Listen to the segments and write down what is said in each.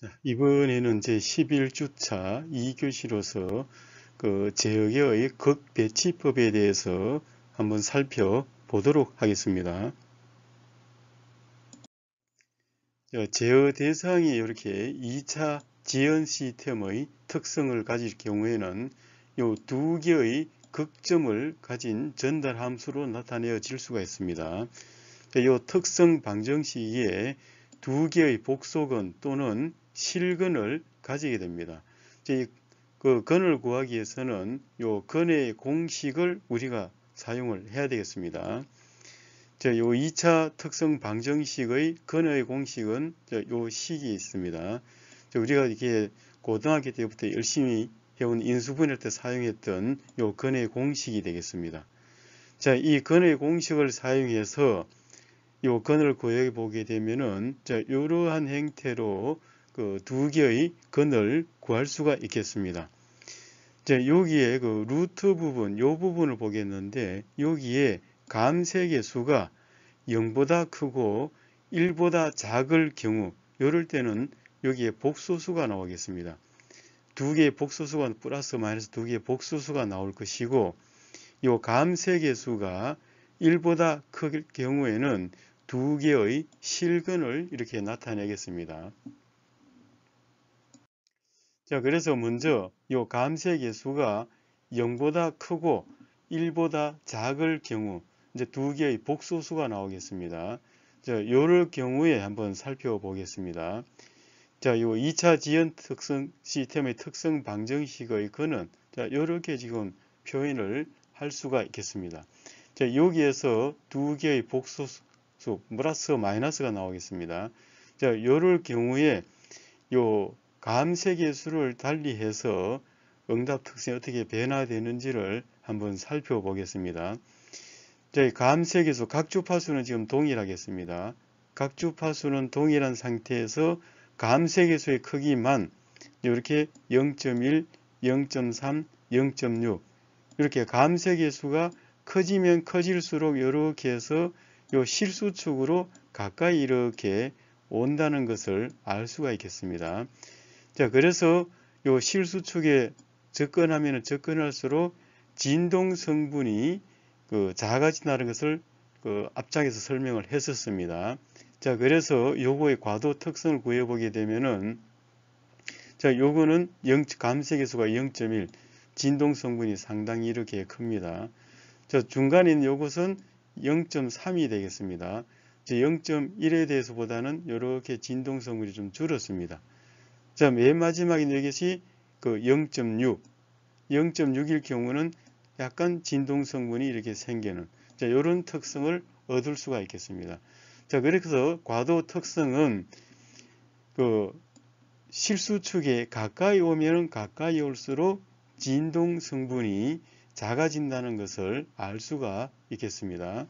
자, 이번에는 제 11주차 2교시로서 그 제어계의 극배치법에 대해서 한번 살펴보도록 하겠습니다. 제어 대상이 이렇게 2차 지연 시스템의 특성을 가질 경우에는 이 두 개의 극점을 가진 전달 함수로 나타내어질 수가 있습니다. 이 특성 방정 식기에두 개의 복속은 또는 실근을 가지게 됩니다. 그 근을 구하기 위해서는 이 근의 공식을 우리가 사용을 해야 되겠습니다. 이 2차 특성 방정식의 근의 공식은 이 식이 있습니다. 우리가 이렇게 고등학교 때부터 열심히 해온 인수분해 때 사용했던 이 근의 공식이 되겠습니다. 자, 이 근의 공식을 사용해서 이 근을 구해 보게 되면은 자, 이러한 형태로 그두 개의 건을 구할 수가 있겠습니다. 이제 여기에 그 루트 부분, 요 부분을 보겠는데 여기에 감세 개수가 0보다 크고 1보다 작을 경우 이럴 때는 여기에 복소수가 나오겠습니다. 두 개의 복소수가 플러스 마이너스 두 개의 복소수가 나올 것이고 요 감세 개수가 1보다 클 경우에는 두 개의 실근을 이렇게 나타내겠습니다. 자 그래서 먼저 이 감세 계수가 0보다 크고 1보다 작을 경우 이제 두 개의 복소수가 나오겠습니다. 자, 요럴 경우에 한번 살펴보겠습니다. 자, 요 2차 지연 특성 시스템의 특성 방정식의 근은 자, 요렇게 지금 표현을 할 수가 있겠습니다. 자, 여기에서 두 개의 복소수 플러스 마이너스가 나오겠습니다. 자, 요럴 경우에 요 감색 예술을 달리해서 응답 특성이 어떻게 변화되는지를 한번 살펴보겠습니다. 저희 감색 예술 각주파수는 지금 동일하겠습니다. 각주파수는 동일한 상태에서 감색 예술의 크기만 이렇게 0.1, 0.3, 0.6 이렇게 감색 예수가 커지면 커질수록 이렇게 해서 요 실수축으로 가까이 이렇게 온다는 것을 알 수가 있겠습니다. 자, 그래서 요 실수축에 접근하면 접근할수록 진동 성분이 그 작아진다는 것을 그 앞장에서 설명을 했었습니다. 자, 그래서 요거의 과도 특성을 구해보게 되면은 자, 요거는 0, 감색계수가 0.1, 진동 성분이 상당히 이렇게 큽니다. 자, 중간인 요것은 0.3이 되겠습니다. 0.1에 대해서 보다는 이렇게 진동 성분이 좀 줄었습니다. 자, 맨 마지막에 있는 이것이 그 0.6, 0.6일 경우는 약간 진동 성분이 이렇게 생기는 자, 이런 특성을 얻을 수가 있겠습니다. 자, 그래서 과도 특성은 그 실수축에 가까이 오면 가까이 올수록 진동 성분이 작아진다는 것을 알 수가 있겠습니다.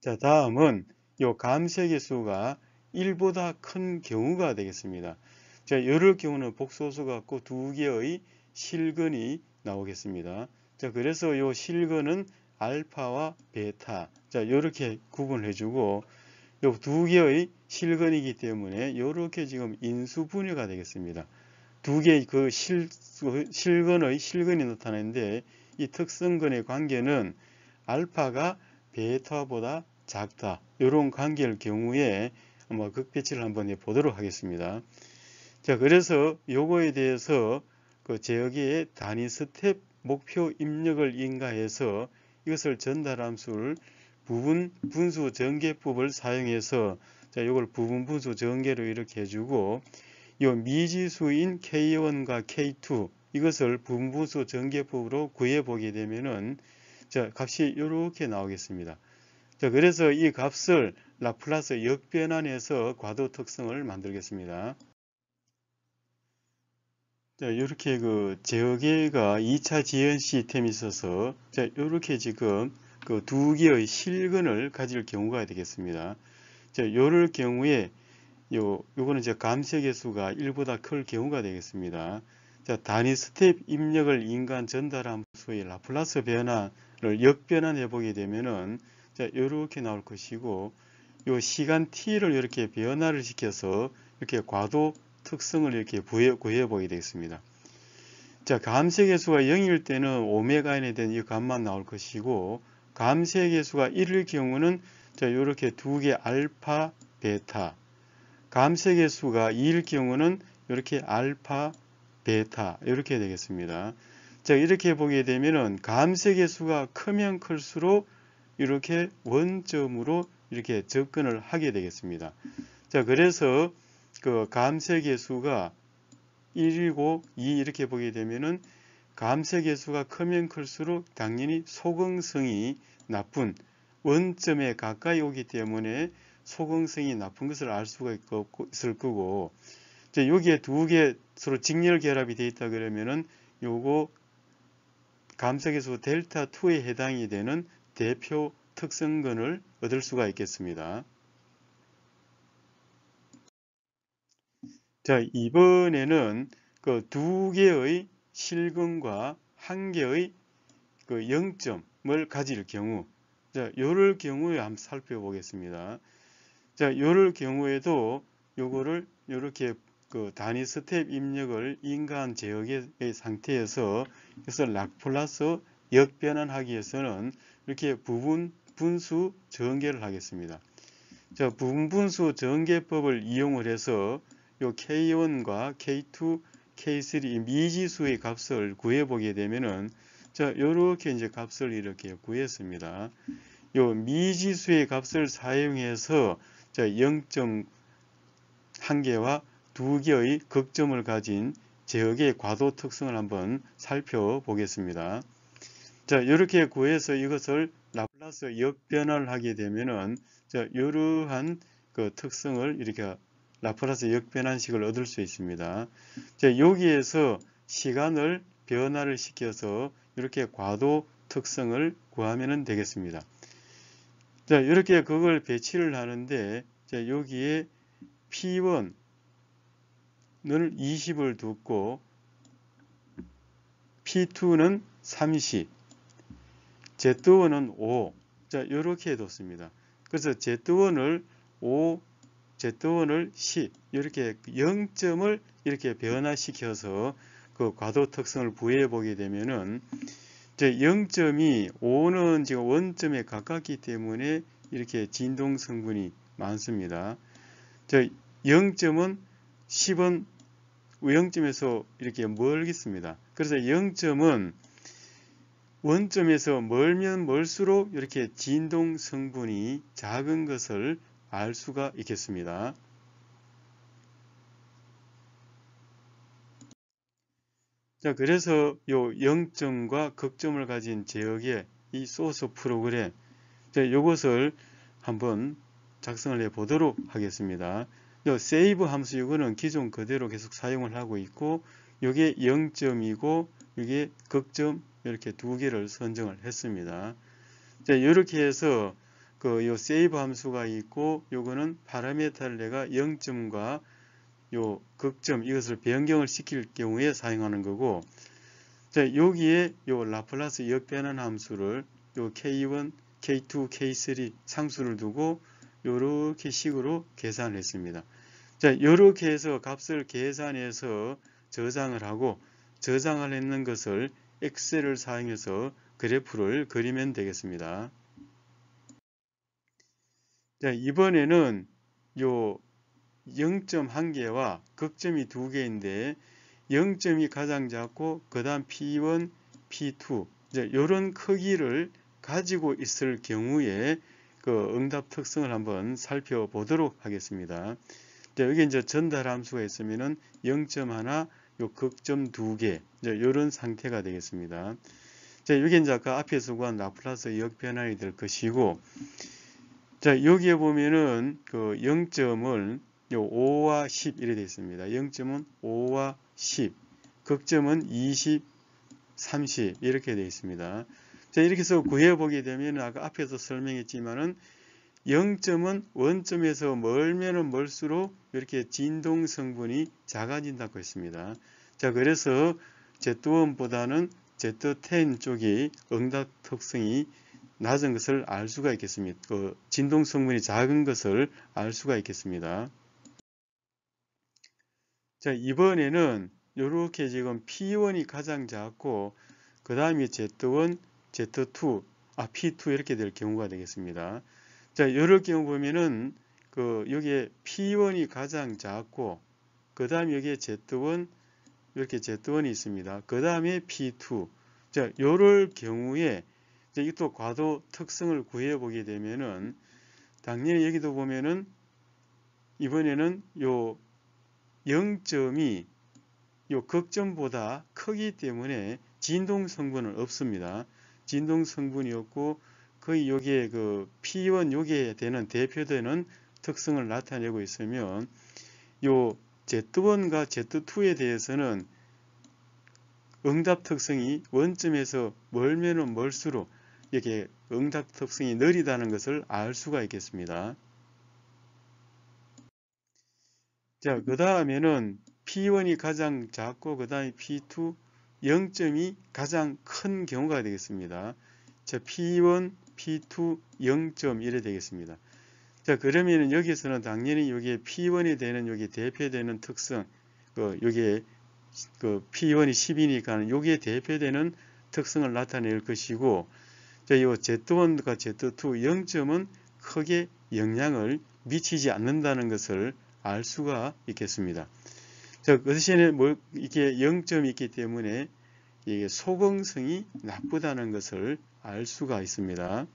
자, 다음은 요 감색의 수가 1보다큰 경우가 되겠습니다. 자, 열을 경우는 복소수 갖고 두 개의 실근이 나오겠습니다. 자, 그래서 요 실근은 알파와 베타. 자, 요렇게 구분 해주고 요 두 개의 실근이기 때문에 요렇게 지금 인수 분해가 되겠습니다. 두 개의 그 실, 그 실근의 실근이 나타나는데 이 특성근의 관계는 알파가 베타보다 작다. 요런 관계일 경우에 한번 극빛을 한번 보도록 하겠습니다. 자, 그래서 요거에 대해서 그제어기의 단위 스텝 목표 입력을 인가해서 이것을 전달 함수를 부분 분수 전개법을 사용해서 자, 요걸 부분 분수 전개로 이렇게 해주고 요 미지수인 K1과 K2 이것을 부분 분수 전개법으로 구해 보게 되면은 자, 값이 이렇게 나오겠습니다. 자, 그래서 이 값을 라플라스 역변환해서 과도 특성을 만들겠습니다. 자, 이렇게 그 제어계가 2차 지연 시스템이 있어서 자, 이렇게 지금 그 두 개의 실근을 가질 경우가 되겠습니다. 자, 요럴 경우에 요 요거는 이제 감색의 수가 1보다 클 경우가 되겠습니다. 자, 단위 스텝 입력을 인간 전달함수의 라플라스 변화를 역변환해 보게 되면은 자, 이렇게 나올 것이고 요 시간 t를 이렇게 변화를 시켜서 이렇게 과도 특성을 이렇게 구해, 구해 보게 되겠습니다. 자, 감색의수가 0일 때는 오메가인에 대한 이 값만 나올 것이고 감색의수가 1일 경우는 자, 이렇게 두 개 알파, 베타 감색의수가 2일 경우는 이렇게 알파, 베타 이렇게 되겠습니다. 자, 이렇게 보게 되면은 감색의수가 크면 클수록 이렇게 원점으로 이렇게 접근을 하게 되겠습니다. 자, 그래서 그 감세계수가 1이고 2 이렇게 보게 되면은 감세계수가 크면 클수록 당연히 소공성이 나쁜 원점에 가까이 오기 때문에 소공성이 나쁜 것을 알 수가 있을 거고 이제 여기에 두 개 서로 직렬 결합이 되어 있다 그러면은 요거 감색에수 델타 2에 해당이 되는 대표 특성근을 얻을 수가 있겠습니다. 자, 이번에는 그 두 개의 실근과 한 개의 그 영점을 가질 경우 자, 요럴 경우에 한번 살펴보겠습니다. 자, 요럴 경우에도 요거를 요렇게 그 단위 스텝 입력을 인간 제어의 상태에서 그래서 락 플러스 역변환하기 위해서는 이렇게 부분 분수 전개를 하겠습니다. 자, 부분 분수 전개법을 이용을 해서 요 K1과 K2, K3 미지수의 값을 구해 보게 되면은 자, 요렇게 이제 값을 이렇게 구했습니다. 요 미지수의 값을 사용해서 자, 0.1개와 2개의 극점을 가진 제역의 과도 특성을 한번 살펴보겠습니다. 자, 이렇게 구해서 이것을 라플라스 역변화를 하게 되면은 자, 이러한 그 특성을 이렇게 라플라스 역변환식을 얻을 수 있습니다. 자, 여기에서 시간을 변화를 시켜서 이렇게 과도 특성을 구하면 되겠습니다. 자, 이렇게 그걸 배치를 하는데 자, 여기에 P1을 20을 두고 P2는 30 Z1은 5. 자, 이렇게 해뒀습니다. 그래서 Z1을 5, Z1을 10 이렇게 0점을 이렇게 변화시켜서 그 과도 특성을 부여해 보게 되면은 0점이 5는 지금 원점에 가깝기 때문에 이렇게 진동 성분이 많습니다. 0점은 10은 0점에서 이렇게 멀겠습니다. 그래서 0점은 원점에서 멀면 멀수록 이렇게 진동 성분이 작은 것을 알 수가 있겠습니다. 자, 그래서 요0점과 극점을 가진 제역의 이 소스 프로그램, 자, 요것을 한번 작성을 해 보도록 하겠습니다. 요 s a v 함수 이거는 기존 그대로 계속 사용을 하고 있고, 요게 0점이고이게 극점 이렇게 두 개를 선정을 했습니다. 자, 이렇게 해서 그요 세이브 함수가 있고 요거는 파라메탈레가0점과요 극점 이것을 변경을 시킬 경우에 사용하는 거고 자, 여기에 요 라플라스 역변환 함수를 요 k1, k2, k3 상수를 두고 요렇게 식으로 계산을 했습니다. 자, 요렇게 해서 값을 계산해서 저장을 하고 저장을 했는 것을 엑셀을 사용해서 그래프를 그리면 되겠습니다. 자, 이번에는 요 0.1개와 극점이 2개인데 0점이 가장 작고 그 다음 P1, P2 이제 이런 크기를 가지고 있을 경우에 그 응답 특성을 한번 살펴보도록 하겠습니다. 이제 여기 이제 전달 함수가 있으면 0.1, 요 극점 두 개, 이런 상태가 되겠습니다. 자, 여기 이제 아까 앞에서 구한 라플라스 역변환이 될 것이고, 자, 여기에 보면은 그 0점을 요 5와 10 이래 되어 있습니다. 0점은 5와 10, 극점은 20, 30 이렇게 되어 있습니다. 자, 이렇게 해서 구해보게 되면 아까 앞에서 설명했지만은 0점은 원점에서 멀면 멀수록 이렇게 진동 성분이 작아진다고 했습니다. 자 그래서 Z1보다는 Z10 쪽이 응답 특성이 낮은 것을 알 수가 있겠습니다. 그 진동 성분이 작은 것을 알 수가 있겠습니다. 자 이번에는 이렇게 지금 P1이 가장 작고 그 다음에 Z1, Z2, 아 P2 이렇게 될 경우가 되겠습니다. 자, 이럴 경우 보면은 그 여기에 P1이 가장 작고 그 다음 여기에 Z1 이렇게 Z1이 있습니다. 그 다음에 P2 자, 요럴 경우에 이제 이것도 과도 특성을 구해 보게 되면은 당연히 여기도 보면은 이번에는 요 0점이 요 극점보다 크기 때문에 진동 성분은 없습니다. 진동 성분이 없고 그 여기에 그 P1 여기에 되는 대표되는 특성을 나타내고 있으면 요 Z1과 Z2에 대해서는 응답 특성이 원점에서 멀면은 멀수록 이렇게 응답 특성이 느리다는 것을 알 수가 있겠습니다. 자, 그 다음에는 P1이 가장 작고 그 다음에 P2 0점이 가장 큰 경우가 되겠습니다. 자, P1, P2 0.1이 되겠습니다. 자그러면 여기서는 당연히 여기에 P1이 되는 여기 대표되는 특성 그 여기에 그 P1이 10이니까 여기에 대표되는 특성을 나타낼 것이고 자이 Z1과 Z2 0점은 크게 영향을 미치지 않는다는 것을 알 수가 있겠습니다. 자, 그 대신에 뭐 이게 렇 0점이 있기 때문에 이게 소공성이 나쁘다는 것을 알 수가 있습니다.